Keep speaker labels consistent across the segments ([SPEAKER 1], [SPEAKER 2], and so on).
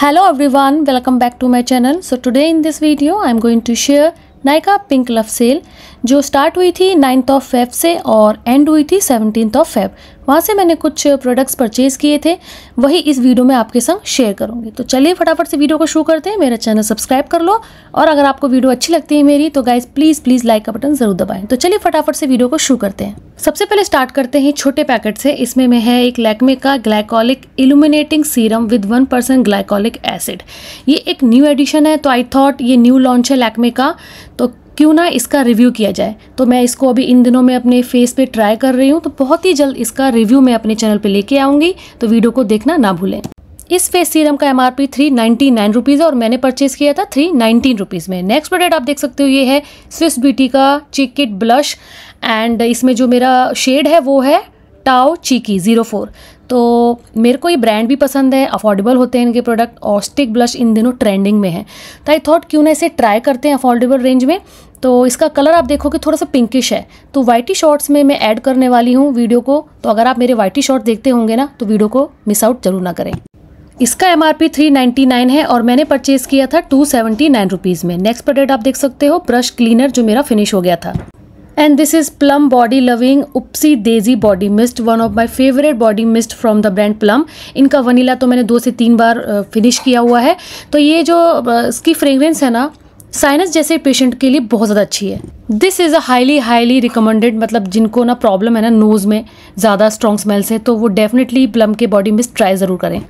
[SPEAKER 1] hello everyone welcome back to my channel so today in this video i'm going to share nika pink love sale जो start हुई थी ninth of Feb से और and हुई थी seventeenth of Feb वहाँ से मैंने कुछ प्रोडक्ट्स परचेज़ किए थे वही इस वीडियो में आपके संग शेयर करूँगी तो चलिए फटाफट से वीडियो को शुरू करते हैं मेरा चैनल सब्सक्राइब कर लो और अगर आपको वीडियो अच्छी लगती है मेरी तो गाइज़ प्लीज़ प्लीज़ लाइक का बटन ज़रूर दबाएँ तो चलिए फटाफट से वीडियो को शुरू करते हैं सबसे पहले स्टार्ट करते हैं छोटे पैकेट से इसमें में है एक लैक्मे का glycolic illuminating serum with one percent glycolic acid ये एक न्यू एडिशन है तो आई थॉट ये न्यू लॉन्च है लैक्मे का तो क्यों ना इसका रिव्यू किया जाए तो मैं इसको अभी इन दिनों में अपने फेस पे ट्राई कर रही हूँ तो बहुत ही जल्द इसका रिव्यू मैं अपने चैनल पे लेके आऊँगी तो वीडियो को देखना ना भूलें इस फेस सीरम का M R P three ninety nine rupees है और मैंने परचेस किया था थ्री नाइन्टीन रुपीज़ में नेक्स्ट प्रोडक्ट आप देख सकते हो ये है स्विस ब्यूटी का चिक किट ब्लश एंड इसमें जो मेरा शेड है वो है टाओ चीकी ज़ीरो फोर तो मेरे को ये ब्रांड भी पसंद है अफोर्डेबल होते हैं इनके प्रोडक्ट और स्टिक ब्लश इन दिनों ट्रेंडिंग में है तो आई थॉट क्यों ना इसे ट्राई करते हैं अफोर्डेबल रेंज में तो इसका कलर आप देखोगे थोड़ा सा पिंकिश है तो वाइटी शॉर्ट्स में मैं ऐड करने वाली हूँ वीडियो को तो अगर आप मेरे वाइटी शॉर्ट देखते होंगे ना तो वीडियो को मिस आउट जरूर ना करें इसका M R P three ninety nine है और मैंने परचेज किया था टू सेवेंटी नाइन रुपीज़ में नेक्स्ट प्रोडक्ट आप देख सकते हो ब्रश क्लीनर जो मेरा फिनिश हो गया था and this is Plum body loving oopsie daisy body mist one of my favourite body mist from the brand Plum इनका वनीला तो मैंने दो से तीन बार फिनिश किया हुआ है तो ये जो इसकी फ्रेगरेंस है ना साइनस जैसे पेशेंट के लिए बहुत ज़्यादा अच्छी है this is a highly highly recommended मतलब जिनको ना प्रॉब्लम है ना नोज़ में ज़्यादा स्ट्रॉन्ग स्मेल से तो वो डेफिनेटली प्लम के बॉडी मिस्ट ट्राई ज़रूर करें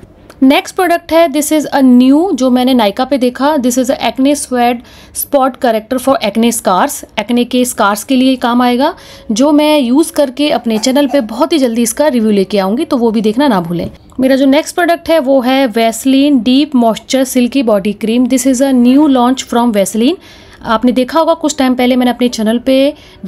[SPEAKER 1] नेक्स्ट प्रोडक्ट है दिस इज़ अ न्यू जो मैंने नाइका पे देखा this is a acne squad spot corrector for acne scars acne के स्कार्स के लिए काम आएगा जो मैं यूज़ करके अपने चैनल पे बहुत ही जल्दी इसका रिव्यू लेके आऊँगी तो वो भी देखना ना भूलें मेरा जो नेक्स्ट प्रोडक्ट है वो है Vaseline deep moisture silky body cream this is a new launch from Vaseline आपने देखा होगा कुछ टाइम पहले मैंने अपने चैनल पे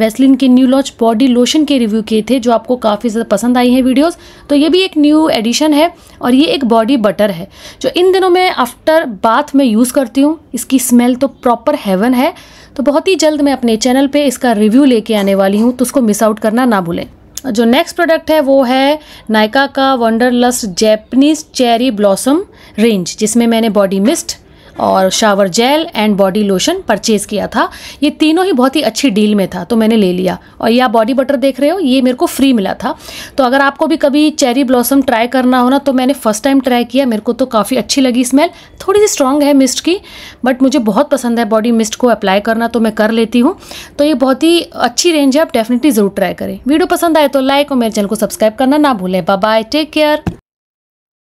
[SPEAKER 1] वैसलिन के न्यू लॉन्च बॉडी लोशन के रिव्यू किए थे जो आपको काफ़ी ज़्यादा पसंद आई हैं वीडियोस तो ये भी एक न्यू एडिशन है और ये एक बॉडी बटर है जो इन दिनों मैं आफ्टर बाथ में यूज़ करती हूँ इसकी स्मेल तो प्रॉपर हेवन है तो बहुत ही जल्द मैं अपने चैनल पर इसका रिव्यू लेके आने वाली हूँ तो उसको मिस आउट करना ना भूलें जो नेक्स्ट प्रोडक्ट है वो है नायका का Wanderlust Japanese cherry blossom range जिसमें मैंने बॉडी मिस्ट और shower gel and body lotion purchase किया था ये तीनों ही बहुत ही अच्छी डील में था तो मैंने ले लिया और ये आप बॉडी बटर देख रहे हो ये मेरे को फ्री मिला था तो अगर आपको भी कभी चेरी ब्लॉसम ट्राई करना हो ना तो मैंने फर्स्ट टाइम ट्राई किया मेरे को तो काफ़ी अच्छी लगी स्मेल थोड़ी सी स्ट्रॉन्ग है मिस्ट की बट मुझे बहुत पसंद है बॉडी मिस्ट को अप्लाई करना तो मैं कर लेती हूँ तो ये बहुत ही अच्छी रेंज है आप डेफिनेटली ज़रूर ट्राई करें वीडियो पसंद आए तो लाइक और मेरे चैनल को सब्सक्राइब करना ना भूलें बाय टेक केयर